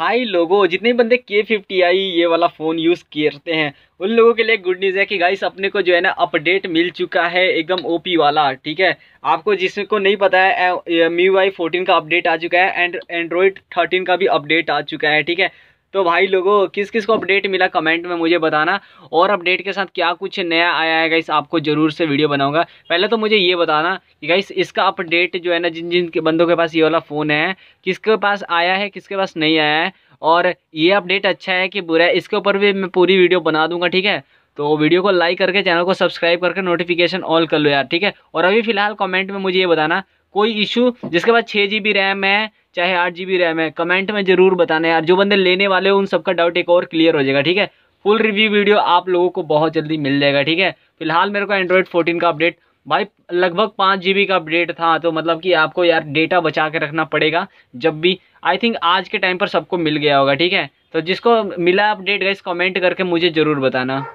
भाई लोगों जितने बंदे के फिफ्टी आई ये वाला फ़ोन यूज़ करते हैं उन लोगों के लिए गुड न्यूज़ है कि गाइस अपने को जो है ना अपडेट मिल चुका है एकदम ओपी वाला ठीक है आपको जिसको नहीं पता है मी वाई फोर्टीन का अपडेट आ चुका है एंड एंड्रॉयड थर्टीन का भी अपडेट आ चुका है ठीक है तो भाई लोगों किस किस को अपडेट मिला कमेंट में मुझे बताना और अपडेट के साथ क्या कुछ नया आया है गाइस आपको ज़रूर से वीडियो बनाऊंगा पहले तो मुझे ये बताना कि गाइस इसका अपडेट जो है ना जिन जिन के बंदों के पास ये वाला फ़ोन है किसके पास आया है किसके पास नहीं आया है और ये अपडेट अच्छा है कि बुरा है इसके ऊपर भी मैं पूरी वीडियो बना दूंगा ठीक है तो वीडियो को लाइक करके चैनल को सब्सक्राइब करके नोटिफिकेशन ऑल कर लो यार ठीक है और अभी फिलहाल कमेंट में मुझे ये बताना कोई इशू जिसके बाद छः जी रैम है चाहे आठ जी रैम है कमेंट में ज़रूर बताना यार जो बंदे लेने वाले हो उन सबका डाउट एक और क्लियर हो जाएगा ठीक है फुल रिव्यू वीडियो आप लोगों को बहुत जल्दी मिल जाएगा ठीक है फिलहाल मेरे को एंड्रॉयड फोर्टीन का अपडेट भाई लगभग पाँच जी का अपडेट था तो मतलब कि आपको यार डेटा बचा के रखना पड़ेगा जब भी आई थिंक आज के टाइम पर सबको मिल गया होगा ठीक है तो जिसको मिला अपडेट गई कमेंट करके मुझे ज़रूर बताना